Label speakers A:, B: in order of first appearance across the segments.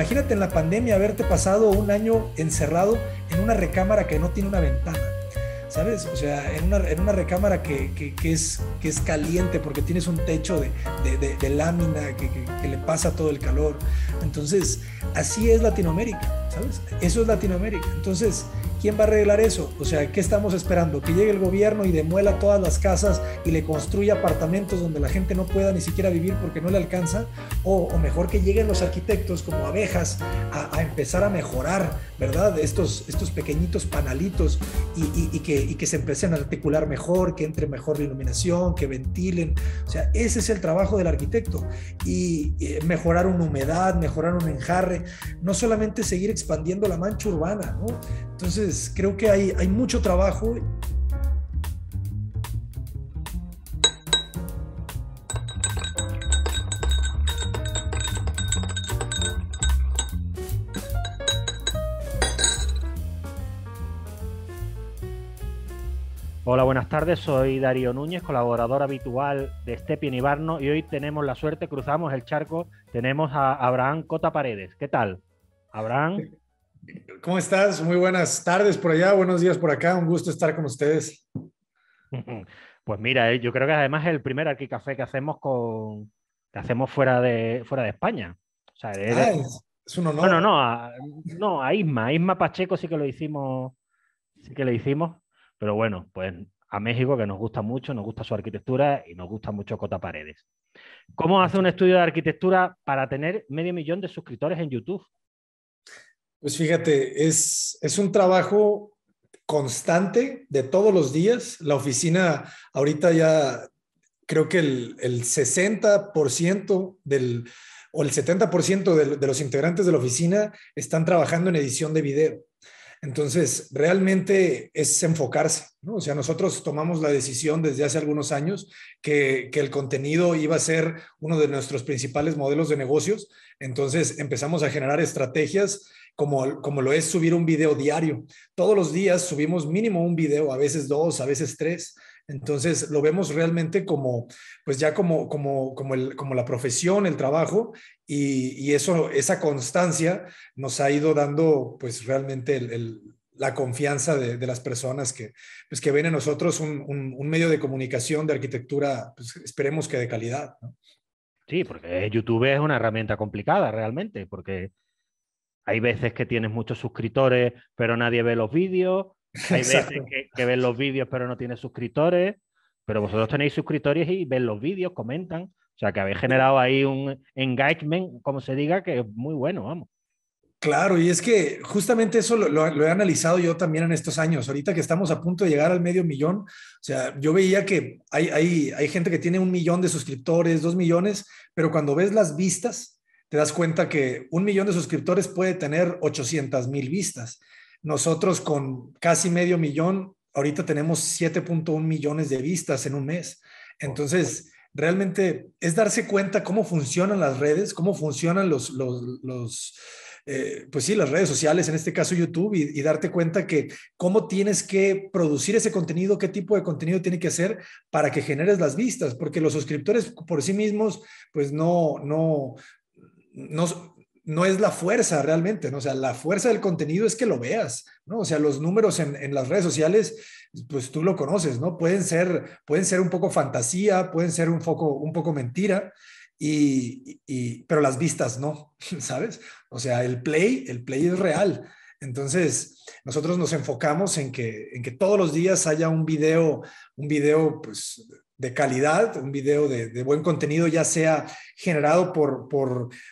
A: Imagínate en la pandemia haberte pasado un año encerrado en una recámara que no tiene una ventana, ¿sabes? O sea, en una, recámara que, es, que es caliente porque tienes un techo de, lámina que, que, le pasa todo el calor. Entonces, así es Latinoamérica, ¿sabes? Eso es Latinoamérica. Entonces, ¿quién va a arreglar eso? O sea, ¿qué estamos esperando? Que llegue el gobierno y demuela todas las casas y le construya apartamentos donde la gente no pueda ni siquiera vivir porque no le alcanza. O, mejor que lleguen los arquitectos como abejas a, empezar a mejorar, ¿verdad? Estos, estos pequeñitos panalitos y, que, que se empiecen a articular mejor, que entre mejor la iluminación, que ventilen. O sea, ese es el trabajo del arquitecto. Y eh, mejorar una humedad, mejorar un enjarre, no solamente seguir expandiendo la mancha urbana, ¿no? Entonces, pues, creo que hay, hay mucho trabajo.
B: Hola, buenas tardes. Soy Darío Núñez, colaborador habitual de Stepien Ibarno y hoy tenemos la suerte, cruzamos el charco, tenemos a Abraham Cota Paredes. ¿Qué tal? Abraham. ¿Cómo estás? Muy buenas tardes por allá, buenos días por acá, un gusto estar con ustedes. Pues mira, eh, yo creo que además es el primer Arquicafé que hacemos con que hacemos fuera de fuera de España. Ah, es, un honor. No, no, no, a, no, a Isma, Isma Pacheco sí que lo hicimos, sí que le hicimos, pero bueno, pues a México que nos gusta mucho, nos gusta su arquitectura y nos gusta mucho Cota Paredes. ¿Cómo hace un estudio de arquitectura para tener medio millón de suscriptores en YouTube?
A: Pues fíjate, es, un trabajo constante de todos los días. La oficina ahorita ya creo que el, el 60% del, o el 70% de, de los integrantes de la oficina están trabajando en edición de video. Entonces, realmente es enfocarse, ¿no? O sea, nosotros tomamos la decisión desde hace algunos años que, el contenido iba a ser uno de nuestros principales modelos de negocios, entonces empezamos a generar estrategias como, como lo es subir un video diario. Todos los días subimos mínimo un video, a veces dos, a veces tres entonces lo vemos realmente como, pues ya como, como, como, el, como la profesión, el trabajo, y, eso, esa constancia nos ha ido dando pues realmente la confianza de, las personas que, pues, que ven en nosotros un, medio de comunicación, de arquitectura, pues, esperemos que de calidad.
B: Sí, porque YouTube es una herramienta complicada realmente, porque hay veces que tienes muchos suscriptores, pero nadie ve los vídeos, Hay veces que, ven los vídeos pero no tiene suscriptores, pero vosotros tenéis suscriptores y ven los vídeos,
A: comentan. O
B: sea, que habéis generado ahí un engagement, como se diga, que es muy bueno, vamos.
A: Claro, y es que justamente eso lo, he analizado yo también en estos años. Ahorita que estamos a punto de llegar al medio millón, o sea, yo veía que hay, hay, hay gente que tiene un millón de suscriptores, dos millones, pero cuando ves las vistas, te das cuenta que un millón de suscriptores puede tener 800 mil vistas. Nosotros con casi medio millón, ahorita tenemos 7.1 millones de vistas en un mes. Entonces, realmente es darse cuenta cómo funcionan las redes, cómo funcionan los, los, eh, pues sí, las redes sociales, en este caso YouTube, y, darte cuenta que cómo tienes que producir ese contenido, qué tipo de contenido tiene que hacer para que generes las vistas, porque los suscriptores por sí mismos, pues no, no, no, no es la fuerza realmente, ¿no? O sea, la fuerza del contenido es que lo veas, ¿no? O sea, los números en, las redes sociales, pues tú lo conoces, ¿no? Pueden ser, pueden ser un poco fantasía, pueden ser un poco, un poco mentira, y, y, pero las vistas no, ¿sabes? O sea, el play, el play es real. Entonces, nosotros nos enfocamos en que, en que todos los días haya un video, un video, pues, de calidad, un video de, buen contenido, ya sea generado por,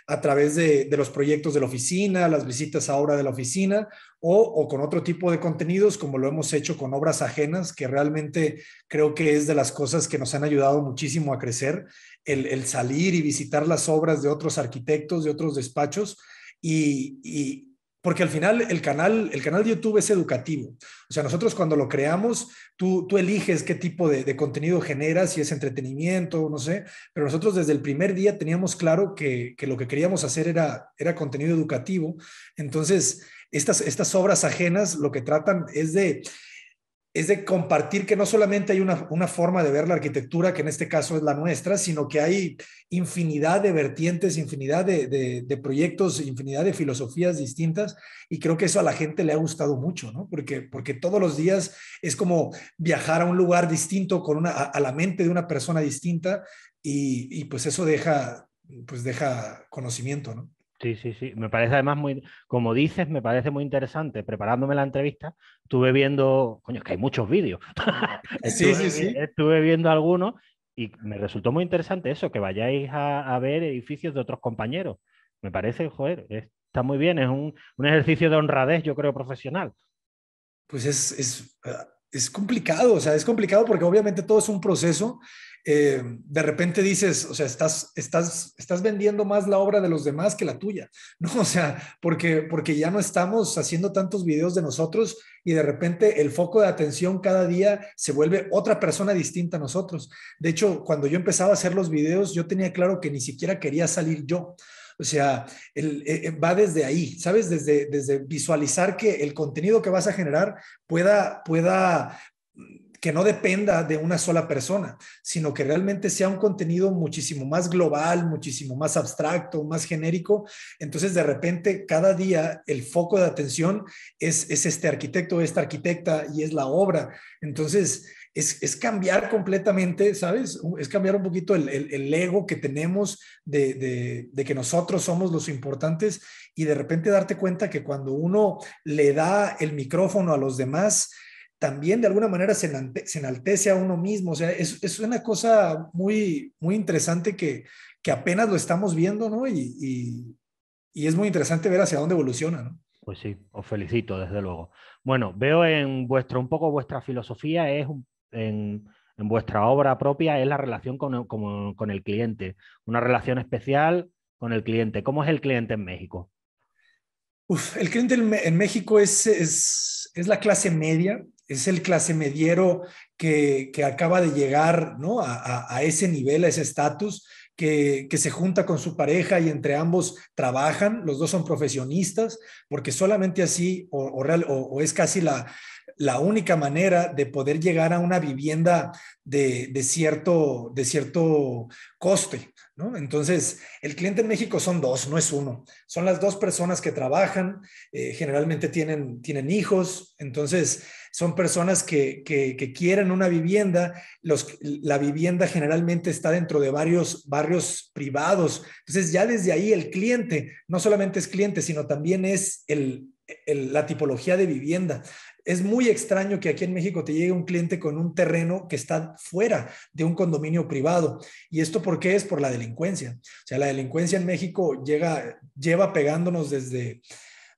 A: a través de, los proyectos de la oficina, las visitas a obra de la oficina, o, con otro tipo de contenidos, como lo hemos hecho con obras ajenas, que realmente creo que es de las cosas que nos han ayudado muchísimo a crecer, el, salir y visitar las obras de otros arquitectos, de otros despachos, y porque al final el canal, el canal de YouTube es educativo. O sea, nosotros cuando lo creamos, tú, tú eliges qué tipo de, contenido generas, si es entretenimiento, no sé, pero nosotros desde el primer día teníamos claro que, que lo que queríamos hacer era, era contenido educativo. Entonces, estas, estas obras ajenas lo que tratan es de es de compartir que no solamente hay una, forma de ver la arquitectura, que en este caso es la nuestra, sino que hay infinidad de vertientes, infinidad de, proyectos, infinidad de filosofías distintas, y creo que eso a la gente le ha gustado mucho, ¿no? Porque, porque todos los días es como viajar a un lugar distinto, con una, a, la mente de una persona distinta, y, pues eso deja, pues deja conocimiento, ¿no?
B: Sí, sí, sí. Me parece además muy, como dices, me parece muy interesante. Preparándome la entrevista, estuve viendo, coño, es que hay muchos vídeos.
A: sí, estuve, sí, sí.
B: Estuve viendo algunos y me resultó muy interesante eso, que vayáis a, a ver edificios de otros compañeros. Me parece, joder, está muy bien. Es un, un ejercicio de honradez, yo creo, profesional. Pues es, es,
A: ah, es complicado, o sea, es complicado porque obviamente todo es un proceso eh, de repente dices, o sea, estás, estás, estás vendiendo más la obra de los demás que la tuya, ¿no? O sea, porque, porque ya no estamos haciendo tantos videos de nosotros y de repente el foco de atención cada día se vuelve otra persona distinta a nosotros. De hecho, cuando yo empezaba a hacer los videos, yo tenía claro que ni siquiera quería salir yo. O sea, eh, eh, va desde ahí, ¿sabes? Desde, desde visualizar que el contenido que vas a generar pueda, pueda, que no dependa de una sola persona, sino que realmente sea un contenido muchísimo más global, muchísimo más abstracto, más genérico. Entonces, de repente, cada día el foco de atención es, este arquitecto, esta arquitecta y es la obra. Entonces, es, cambiar completamente, ¿sabes? Es cambiar un poquito el, el, ego que tenemos de, de, de que nosotros somos los importantes y de repente darte cuenta que cuando uno le da el micrófono a los demás, también de alguna manera se, enaltece a uno mismo. O sea, es, una cosa muy, muy interesante que, apenas lo estamos viendo, ¿no? Y, es muy interesante ver hacia dónde evoluciona, ¿no?
B: Pues sí, os felicito, desde luego. Bueno, veo en vuestro, un poco vuestra filosofía es en, vuestra obra propia es la relación con, el cliente, una relación especial con el cliente. ¿Cómo es el cliente en México?
A: el cliente en, México es, es, es, la clase media, es el clase que, que acaba de llegar ¿no? a, ese nivel, a ese estatus, que, se junta con su pareja y entre ambos trabajan, los dos son profesionistas, porque solamente así o, es casi la, única manera de poder llegar a una vivienda de, cierto, de cierto coste. Entonces, el cliente en México son dos, no es uno. Son las dos personas que trabajan, eh, generalmente tienen, tienen hijos, entonces son personas que, que, quieren una vivienda, la vivienda generalmente está dentro de varios barrios privados, entonces ya desde ahí el cliente no solamente es cliente, sino también es el, la tipología de vivienda. Es muy extraño que aquí en México te llegue un cliente con un terreno que está fuera de un condominio privado. ¿Y esto por qué es? Por la delincuencia. O sea, la delincuencia en México llega, lleva pegándonos desde,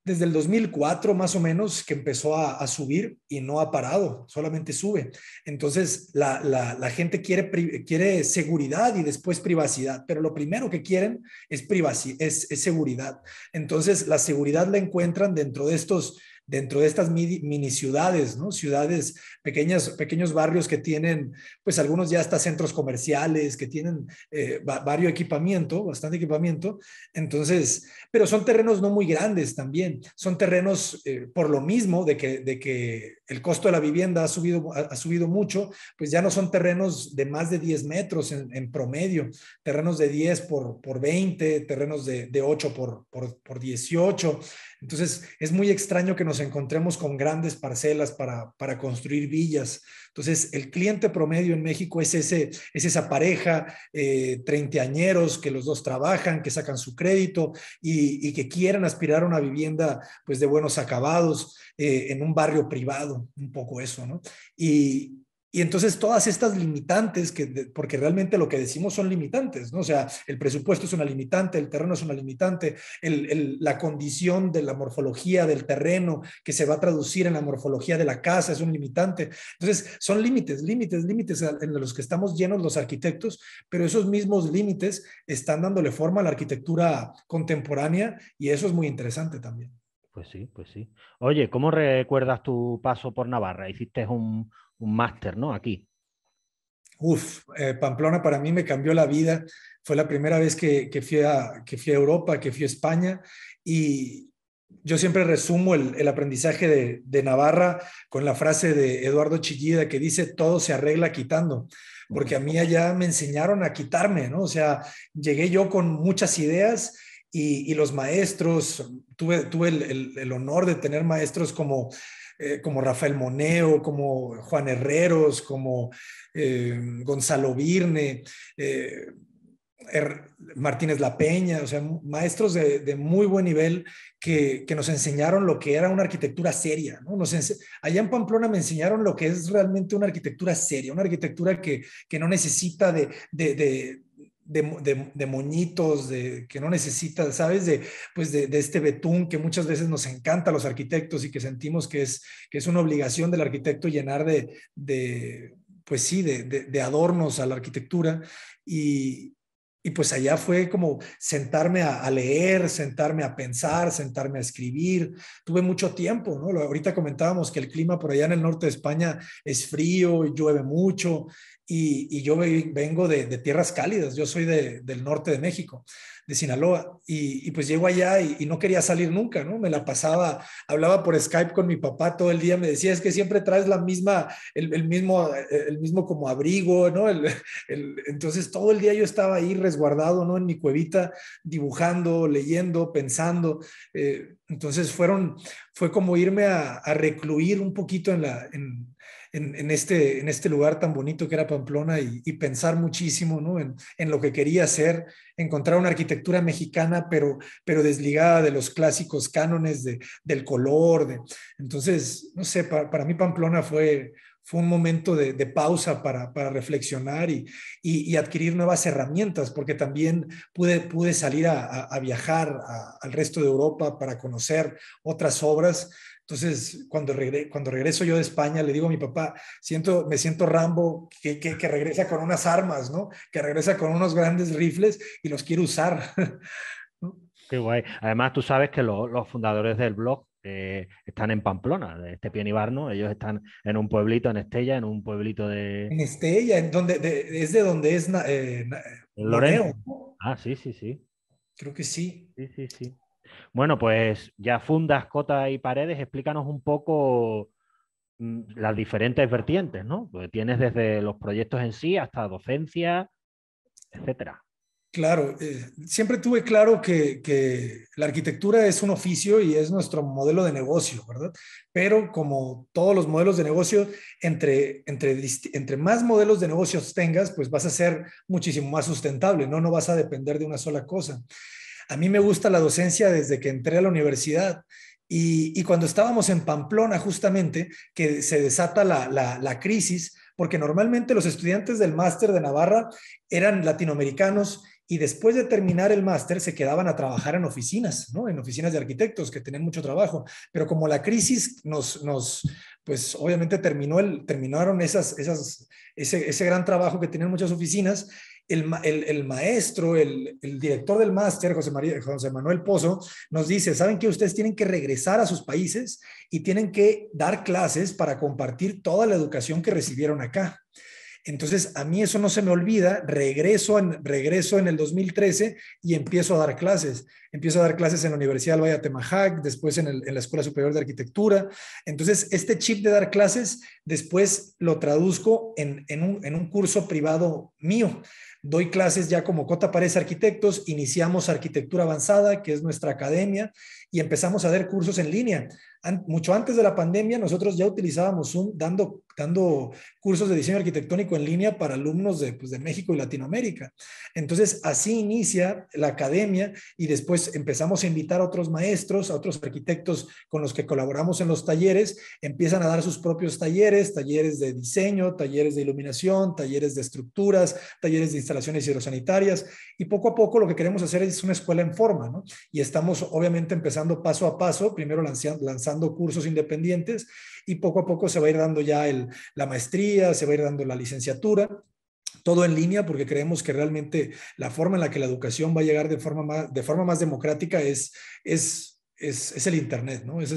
A: desde el 2004 más o menos que empezó a, subir y no ha parado, solamente sube. Entonces la, gente quiere, quiere seguridad y después privacidad, pero lo primero que quieren es, privacidad, es seguridad. Entonces la seguridad la encuentran dentro de estos dentro de estas mini ciudades, ¿no? Ciudades, pequeñas, pequeños barrios que tienen, pues algunos ya hasta centros comerciales, que tienen eh, varios equipamiento, bastante equipamiento. Entonces, pero son terrenos no muy grandes también. Son terrenos eh, por lo mismo de que, de que el costo de la vivienda ha subido, ha, subido mucho, pues ya no son terrenos de más de 10 metros en, promedio, terrenos de 10 por, por 20, terrenos de, 8 por, por, por 18. Entonces, es muy extraño que nos encontremos con grandes parcelas para, para construir villas. Entonces, el cliente promedio en México es, ese, es esa pareja, eh, años, que los dos trabajan, que sacan su crédito y, que quieren aspirar a una vivienda pues, de buenos acabados eh, en un barrio privado, un poco eso, ¿no? Y, y entonces todas estas limitantes, que porque realmente lo que decimos son limitantes, ¿no? O sea, el presupuesto es una limitante, el terreno es una limitante, la condición de la morfología del terreno que se va a traducir en la morfología de la casa es un limitante. Entonces, son límites, límites, límites en los que estamos llenos los arquitectos, pero esos mismos límites están dándole forma a la arquitectura contemporánea y eso es muy interesante también.
B: Pues sí, pues sí. Oye, ¿cómo recuerdas tu paso por Navarra? ¿Hiciste
A: un, un
B: máster, ¿no? Aquí.
A: Uf, eh, Pamplona para mí me cambió la vida. Fue la primera vez que, que, fui a, que fui a Europa, que fui a España y yo siempre resumo el, aprendizaje de, de, Navarra con la frase de Eduardo Chillida que dice, todo se arregla quitando, porque a mí allá me enseñaron a quitarme, ¿no? O sea, llegué yo con muchas ideas y, y los maestros, tuve, tuve el honor de tener maestros como eh, como Rafael Moneo, como Juan Herreros, como eh, Gonzalo Virne, eh, er-, Martínez La Peña, o sea, maestros de, muy buen nivel que, nos enseñaron lo que era una arquitectura seria. ¿no? Allá en Pamplona me enseñaron lo que es realmente una arquitectura seria, una arquitectura que, no necesita de de, moñitos, de, que no necesitas, ¿sabes? De, pues de, este betún que muchas veces nos encanta a los arquitectos y que sentimos que es, que es una obligación del arquitecto llenar de, pues sí, de, adornos a la arquitectura. Y, pues allá fue como sentarme a, leer, sentarme a pensar, sentarme a escribir. Tuve mucho tiempo, ¿no? Ahorita comentábamos que el clima por allá en el norte de España es frío, y llueve mucho y, yo vengo de, tierras cálidas, yo soy del norte de México, de Sinaloa, y, pues llego allá y, no quería salir nunca, ¿no? Me la pasaba, hablaba por Skype con mi papá todo el día, me decía, es que siempre traes la misma, el, mismo, el mismo como abrigo, ¿no? El, entonces todo el día yo estaba ahí resguardado, ¿no? En mi cuevita, dibujando, leyendo, pensando. Eh, entonces fueron, fue como irme a, recluir un poquito en la... Este, en, este, lugar tan bonito que era Pamplona y, pensar muchísimo ¿no? en, lo que quería hacer, encontrar una arquitectura mexicana, pero, pero desligada de los clásicos cánones del color. entonces, no sé, para, mí Pamplona fue, fue un momento de, pausa para, reflexionar y, adquirir nuevas herramientas, porque también pude, pude salir a, viajar al resto de Europa para conocer otras obras entonces, cuando, cuando regreso yo de España, le digo a mi papá, siento, me siento Rambo, que, regresa con unas armas, ¿no? Que regresa con unos grandes rifles y los quiero usar.
B: Qué guay. Además, tú sabes que los fundadores del blog eh, están en Pamplona, de este ¿no? ellos están en un pueblito, en Estella, en un pueblito de... En
A: Estella, en donde, es de donde es... Eh, loreo
B: Ah, sí, sí, sí.
A: Creo que sí. Sí, sí, sí.
B: Bueno, pues ya fundas, cotas y paredes, explícanos un poco mm, las diferentes vertientes, ¿no? tienes desde los proyectos en sí hasta docencia, etcétera.
A: Claro, eh, siempre tuve claro que, la arquitectura es un oficio y es nuestro modelo de negocio, ¿verdad? Pero como todos los modelos de negocio, entre, entre más modelos de negocios tengas, pues vas a ser muchísimo más sustentable, ¿no? No vas a depender de una sola cosa a mí me gusta la docencia desde que entré a la universidad. Y, cuando estábamos en Pamplona, justamente, que se desata la, crisis, porque normalmente los estudiantes del máster de Navarra eran latinoamericanos y después de terminar el máster se quedaban a trabajar en oficinas, ¿no? En oficinas de arquitectos que tenían mucho trabajo, pero como la crisis nos, nos pues obviamente terminó el, terminaron esas, esas, ese, ese gran trabajo que tenían muchas oficinas, el, maestro, el, director del máster, José, María, José Manuel Pozo, nos dice, ¿saben que ustedes tienen que regresar a sus países y tienen que dar clases para compartir toda la educación que recibieron acá? Entonces, a mí eso no se me olvida, regreso en, regreso en el 2013 y empiezo a dar clases. Empiezo a dar clases en la Universidad del Valle de Temajac, después en, el, en, la Escuela Superior de Arquitectura. Entonces, este chip de dar clases, después lo traduzco en un curso privado mío. Doy clases ya como Cota Paredes Arquitectos, iniciamos Arquitectura Avanzada, que es nuestra academia, y empezamos a dar cursos en línea. mucho antes de la pandemia, nosotros ya utilizábamos Zoom dando, dando cursos de diseño arquitectónico en línea para alumnos de, pues, de México y Latinoamérica. Entonces, así inicia la academia y después empezamos a invitar a otros maestros, a otros arquitectos con los que colaboramos en los talleres, empiezan a dar sus propios talleres, talleres de diseño, talleres de iluminación, talleres de estructuras, talleres de instalaciones hidrosanitarias y poco a poco lo que queremos hacer es una escuela en forma, ¿no? Y estamos obviamente empezando paso a paso, primero lanzando, cursos independientes y poco a poco se va a ir dando ya la maestría, se va a ir dando la licenciatura todo en línea porque creemos que realmente la forma en la que la educación va a llegar de forma más, democrática es, es, es, el Internet, ¿no? Ese,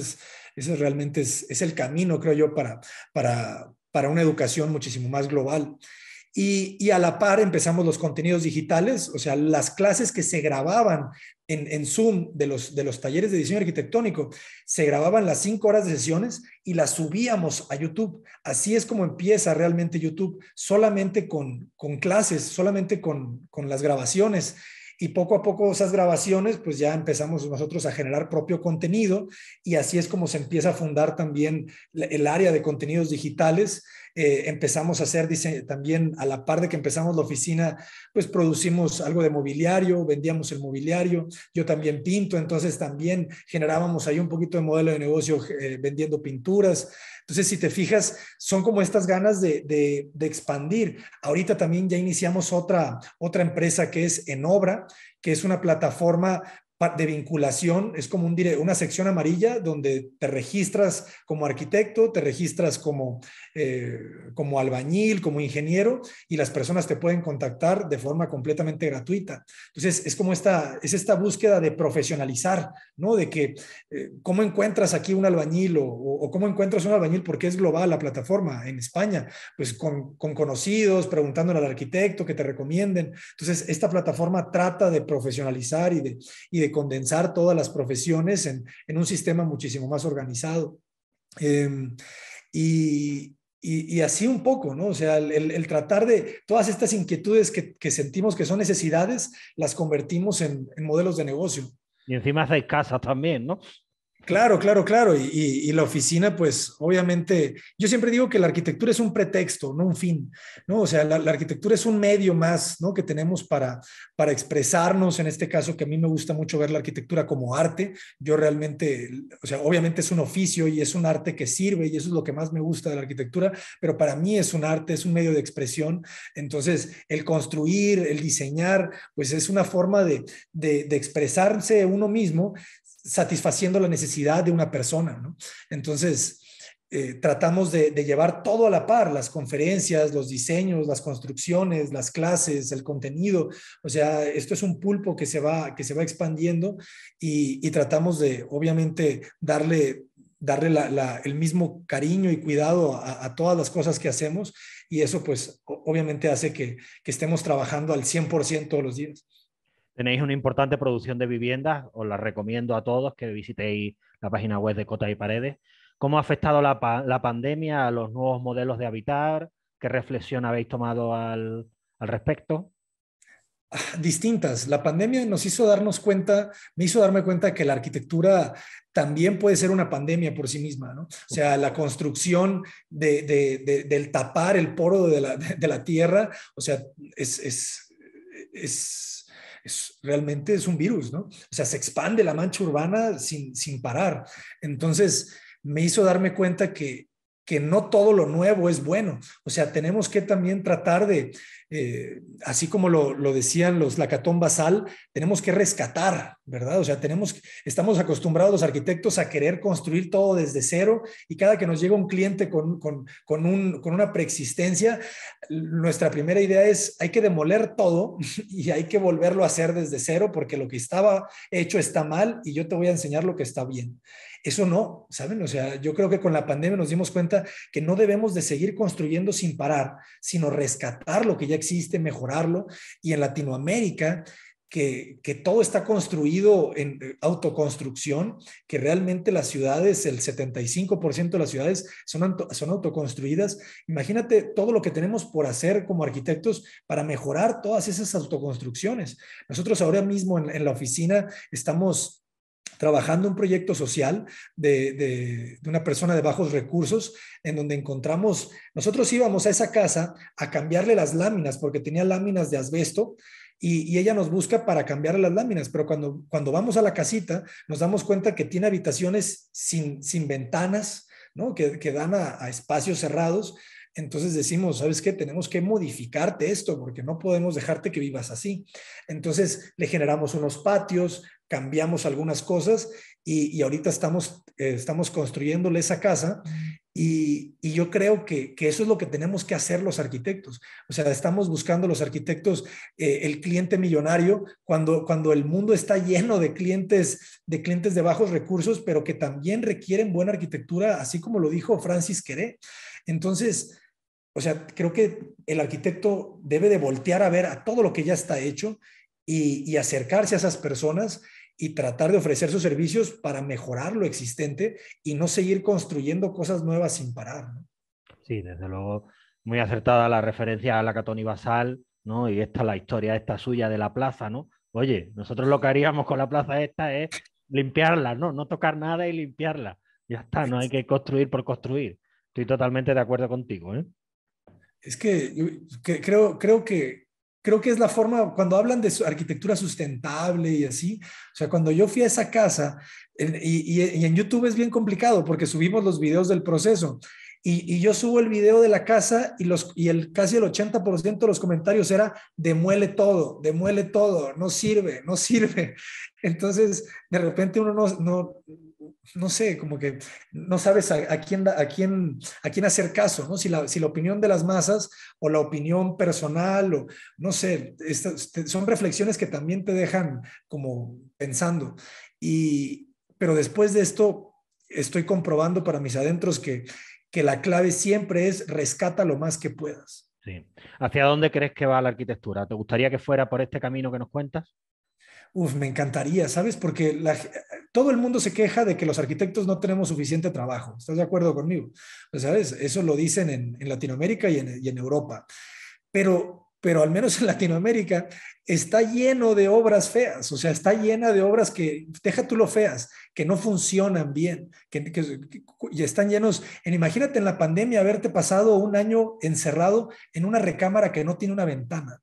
A: es, realmente es, el camino, creo yo, para, para, para una educación muchísimo más global. Y, y, a la par empezamos los contenidos digitales, o sea, las clases que se grababan en, Zoom de los, talleres de diseño arquitectónico, se grababan las cinco horas de sesiones y las subíamos a YouTube. Así es como empieza realmente YouTube, solamente con, clases, solamente con las grabaciones. Y poco a poco esas grabaciones, pues ya empezamos nosotros a generar propio contenido y así es como se empieza a fundar también el área de contenidos digitales eh, empezamos a hacer también a la par de que empezamos la oficina, pues producimos algo de mobiliario, vendíamos el mobiliario, yo también pinto, entonces también generábamos ahí un poquito de modelo de negocio eh, vendiendo pinturas. Entonces, si te fijas, son como estas ganas de, expandir. Ahorita también ya iniciamos otra, otra empresa que es En Obra, que es una plataforma de vinculación, es como un, una sección amarilla donde te registras como arquitecto, te registras como, eh, como albañil, como ingeniero, y las personas te pueden contactar de forma completamente gratuita. Entonces, es como esta, es esta búsqueda de profesionalizar, ¿no? De que, eh, ¿cómo encuentras aquí un albañil o, cómo encuentras un albañil? Porque es global la plataforma en España, pues con, conocidos, preguntándole al arquitecto que te recomienden. Entonces, esta plataforma trata de profesionalizar y de condensar todas las profesiones en, un sistema muchísimo más organizado. Em, y, así un poco, ¿no? O sea, el, tratar de todas estas inquietudes que, sentimos que son necesidades, las convertimos en, modelos de negocio. Y encima hay casa también, ¿no? Claro, claro, claro. Y, la oficina, pues obviamente, yo siempre digo que la arquitectura es un pretexto, no un fin, ¿no? O sea, la, arquitectura es un medio más, ¿no? Que tenemos para, para expresarnos, en este caso, que a mí me gusta mucho ver la arquitectura como arte. Yo realmente, o sea, obviamente es un oficio y es un arte que sirve y eso es lo que más me gusta de la arquitectura, pero para mí es un arte, es un medio de expresión. Entonces, el construir, el diseñar, pues es una forma de expresarse uno mismo satisfaciendo la necesidad de una persona. Entonces, eh, tratamos de, llevar todo a la par, las conferencias, los diseños, las construcciones, las clases, el contenido. O sea, esto es un pulpo que se va, que se va expandiendo y, tratamos de, obviamente, darle darle el mismo cariño y cuidado a, todas las cosas que hacemos y eso pues obviamente hace que, que estemos trabajando al 100% todos los días.
B: Tenéis una importante producción de viviendas, os la recomiendo a todos que visitéis la página web de Cotas y Paredes. ¿Cómo ha afectado la, pandemia a los nuevos modelos de
A: habitar? ¿Qué reflexión habéis tomado al, respecto? Ah, distintas. La pandemia nos hizo darnos cuenta, me hizo darme cuenta que la arquitectura también puede ser una pandemia por sí misma, ¿no? O sea, la construcción de, del tapar el poro de la, tierra, o sea, es, es es, realmente es un virus, ¿no? O sea, se expande la mancha urbana sin, sin parar. Entonces, me hizo darme cuenta que que no todo lo nuevo es bueno. O sea, tenemos que también tratar de, eh, así como lo, decían los Lacatón Basal, tenemos que rescatar, ¿verdad? O sea, tenemos, estamos acostumbrados los arquitectos a querer construir todo desde cero y cada que nos llega un cliente con, con una preexistencia, nuestra primera idea es hay que demoler todo y hay que volverlo a hacer desde cero porque lo que estaba hecho está mal y yo te voy a enseñar lo que está bien. Eso no, ¿saben? O sea, yo creo que con la pandemia nos dimos cuenta que no debemos de seguir construyendo sin parar, sino rescatar lo que ya existe, mejorarlo. Y en Latinoamérica, que, todo está construido en eh, autoconstrucción, que realmente las ciudades, el 75% de las ciudades son, son autoconstruidas. Imagínate todo lo que tenemos por hacer como arquitectos para mejorar todas esas autoconstrucciones. Nosotros ahora mismo en, en la oficina estamos trabajando un proyecto social de, una persona de bajos recursos, en donde encontramos, nosotros íbamos a esa casa a cambiarle las láminas, porque tenía láminas de asbesto. Y, ella nos busca para cambiarle las láminas, pero cuando, cuando vamos a la casita nos damos cuenta que tiene habitaciones sin, ventanas, ¿no? Que, dan a, espacios cerrados entonces decimos, ¿sabes qué? Tenemos que modificarte esto porque no podemos dejarte que vivas así. Entonces le generamos unos patios, cambiamos algunas cosas y, y ahorita estamos, eh, estamos construyéndole esa casa y, yo creo que, eso es lo que tenemos que hacer los arquitectos. O sea, estamos buscando los arquitectos eh, el cliente millonario cuando, cuando el mundo está lleno de clientes, de clientes de bajos recursos, pero que también requieren buena arquitectura, así como lo dijo Francis Queré. Entonces, o sea, creo que el arquitecto debe de voltear a ver a todo lo que ya está hecho y, acercarse a esas personas y tratar de ofrecer sus servicios para mejorar lo existente y no seguir construyendo cosas nuevas sin parar. ¿no?
B: Sí, desde luego, muy acertada la referencia a la y Basal, ¿no? Y esta la historia esta suya de la plaza, ¿no? Oye, nosotros lo que haríamos con la plaza esta es limpiarla, ¿no? No tocar
A: nada y limpiarla. Ya está, no hay
B: que construir por construir. Estoy totalmente de acuerdo contigo, ¿eh?
A: es que, creo, creo que creo que es la forma, cuando hablan de arquitectura sustentable y así, o sea, cuando yo fui a esa casa, y, en YouTube es bien complicado porque subimos los videos del proceso, y, yo subo el video de la casa y, los, y el, casi el 80% de los comentarios era, demuele todo, demuele todo, no sirve, no sirve. Entonces, de repente uno no, no no sé, como que no sabes a, quién, a, quién, a quién hacer caso, ¿no? Si la, si la opinión de las masas o la opinión personal o no sé, este, son reflexiones que también te dejan como pensando. Y, pero después de esto, estoy comprobando para mis adentros que, que la clave siempre es rescata lo más que puedas. Sí.
B: ¿Hacia dónde crees que va la arquitectura? ¿Te gustaría que fuera por este camino
A: que nos cuentas? Uf, me encantaría, ¿sabes? Porque la, todo el mundo se queja de que los arquitectos no tenemos suficiente trabajo. ¿Estás de acuerdo conmigo? ¿sabes? Eso lo dicen en, Latinoamérica y en, Europa. Pero, pero al menos en Latinoamérica está lleno de obras feas, o sea, está llena de obras que, deja tú lo feas, que no funcionan bien, que, y están llenos. En, imagínate en la pandemia haberte pasado un año encerrado en una recámara que no tiene una ventana.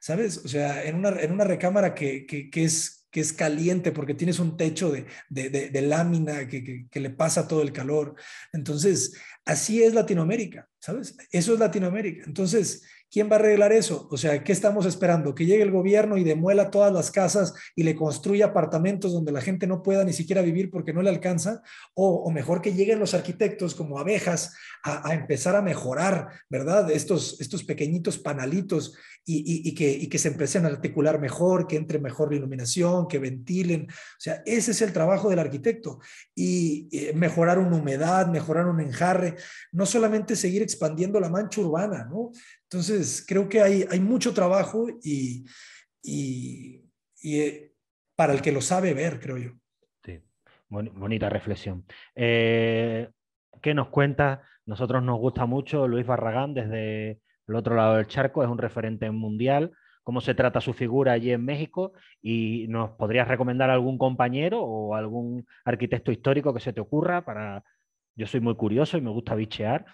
A: ¿Sabes? O sea, en una, recámara que, que es, que es caliente porque tienes un techo de, lámina que, que, le pasa todo el calor. Entonces, así es Latinoamérica, ¿sabes? Eso es Latinoamérica. Entonces, ¿Quién va a arreglar eso? O sea, ¿qué estamos esperando? ¿Que llegue el gobierno y demuela todas las casas y le construya apartamentos donde la gente no pueda ni siquiera vivir porque no le alcanza? O, mejor que lleguen los arquitectos como abejas a, empezar a mejorar, ¿verdad? Estos, estos pequeñitos panalitos y, que, que se empiecen a articular mejor, que entre mejor la iluminación, que ventilen. O sea, ese es el trabajo del arquitecto. Y eh, mejorar una humedad, mejorar un enjarre, no solamente seguir expandiendo la mancha urbana, ¿no? Entonces, creo que hay, mucho trabajo y, eh, para el que lo sabe ver, creo yo.
B: Sí, bonita reflexión. Eh, ¿Qué nos cuenta? Nosotros nos gusta mucho Luis Barragán desde el otro lado del charco, es un referente mundial. ¿Cómo se trata su figura allí en México? ¿Y nos podrías recomendar algún compañero o algún arquitecto histórico
A: que se te ocurra para... Yo soy muy curioso y me gusta bichear.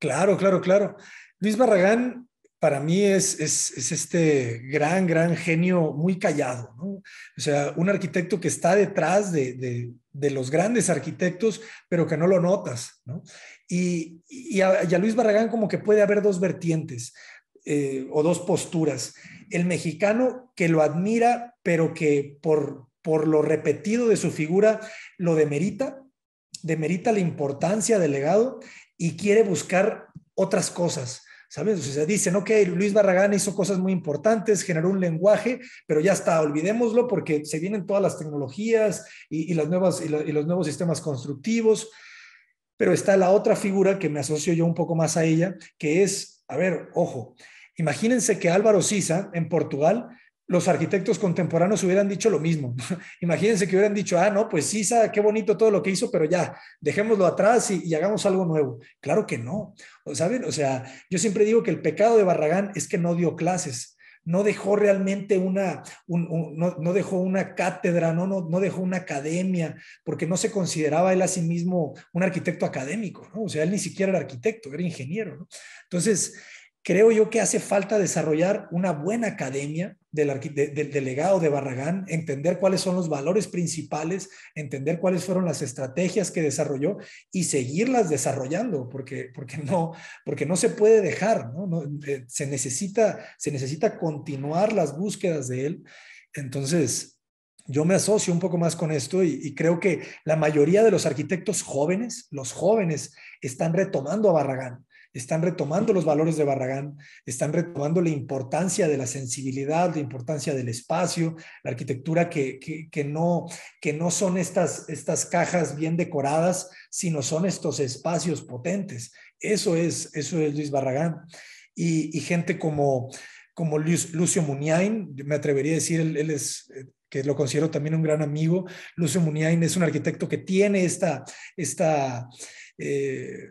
A: Claro, claro, claro. Luis Barragán para mí es, es, este gran, gran genio muy callado, ¿no? O sea, un arquitecto que está detrás de, los grandes arquitectos, pero que no lo notas, ¿no? Y, y, a, Luis Barragán como que puede haber dos vertientes eh, o dos posturas. El mexicano que lo admira, pero que por, por lo repetido de su figura lo demerita, demerita la importancia del legado y quiere buscar otras cosas. ¿Sabes? O sea, dicen, ok, Luis Barragán hizo cosas muy importantes, generó un lenguaje, pero ya está, olvidémoslo porque se vienen todas las tecnologías y, las nuevas, y, los nuevos sistemas constructivos. Pero está la otra figura que me asocio yo un poco más a ella, que es, a ver, ojo, imagínense que Álvaro Sisa en Portugal los arquitectos contemporáneos hubieran dicho lo mismo. Imagínense que hubieran dicho, ah, no, pues sí, qué bonito todo lo que hizo, pero ya, dejémoslo atrás y, hagamos algo nuevo. Claro que no, ¿saben? O sea, yo siempre digo que el pecado de Barragán es que no dio clases, no dejó realmente una, no, dejó una cátedra, no, no, no dejó una academia, porque no se consideraba él a sí mismo un arquitecto académico, ¿no? O sea, él ni siquiera era arquitecto, era ingeniero, ¿no? Entonces... Creo yo que hace falta desarrollar una buena academia, del, del, delegado de Barragán, entender cuáles son los valores principales, entender cuáles fueron las estrategias que desarrolló y seguirlas desarrollando, porque, porque, no, porque no se puede dejar, ¿no? Eh, se, necesita, se necesita continuar las búsquedas de él. Entonces, yo me asocio un poco más con esto y, creo que la mayoría de los arquitectos jóvenes, los jóvenes, están retomando a Barragán están retomando los valores de Barragán, están retomando la importancia de la sensibilidad, la importancia del espacio, la arquitectura que, no, que no son estas, estas cajas bien decoradas, sino son estos espacios potentes. Eso es, eso es Luis Barragán. Y, gente como, como Lucio Muniain, me atrevería a decir, él, es eh, que lo considero también un gran amigo. Lucio Muniain es un arquitecto que tiene esta, esta eh,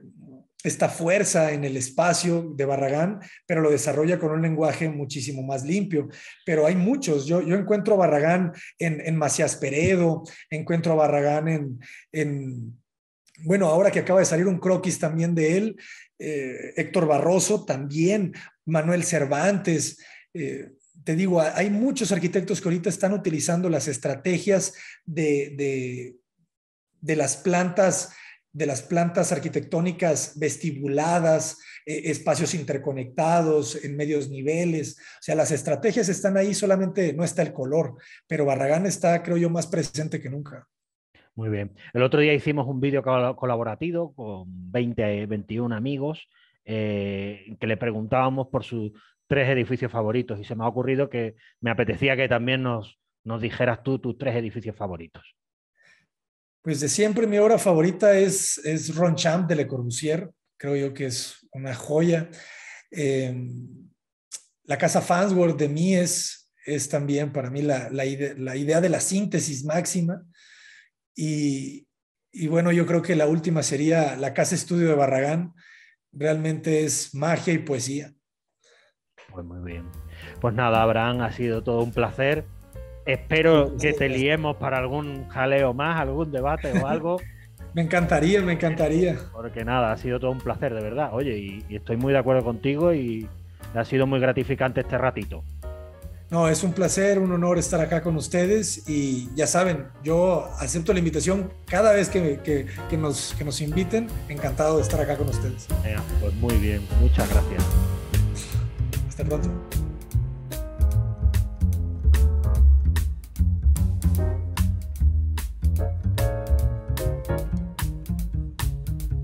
A: esta fuerza en el espacio de Barragán, pero lo desarrolla con un lenguaje muchísimo más limpio. Pero hay muchos, yo, encuentro Barragán en, Macías Peredo, encuentro a Barragán en, bueno, ahora que acaba de salir un croquis también de él, eh, Héctor Barroso también, Manuel Cervantes. Eh, te digo, hay muchos arquitectos que ahorita están utilizando las estrategias de, de las plantas de las plantas arquitectónicas vestibuladas, eh, espacios interconectados, en medios niveles. O sea, las estrategias están ahí, solamente no está el color, pero Barragán está, creo yo, más presente que nunca.
B: Muy bien. El otro día hicimos un vídeo colaborativo con 20, 21 amigos eh, que le preguntábamos por sus tres edificios favoritos y se me ha ocurrido que me apetecía que también nos, nos dijeras tú tus tres edificios favoritos.
A: Pues de siempre mi obra favorita es, es Ron de Le Corbusier, creo yo que es una joya. Em, la casa Fansworth de mí es, también para mí la, idea de la síntesis máxima. Y, bueno, yo creo que la última sería la casa estudio de Barragán. Realmente es magia y poesía. Pues muy bien.
B: Pues nada, Abraham, ha sido todo un placer. Espero que te liemos para algún jaleo más, algún debate o algo.
A: me encantaría, me encantaría.
B: Porque nada, ha sido todo un placer, de verdad. Oye, y, estoy muy de acuerdo contigo y ha sido muy gratificante este ratito.
A: No, es un placer, un honor estar acá con ustedes y ya saben, yo acepto la invitación cada vez que, nos, que nos inviten. Encantado de estar acá con ustedes.
B: pues muy bien, muchas gracias.
A: Hasta pronto.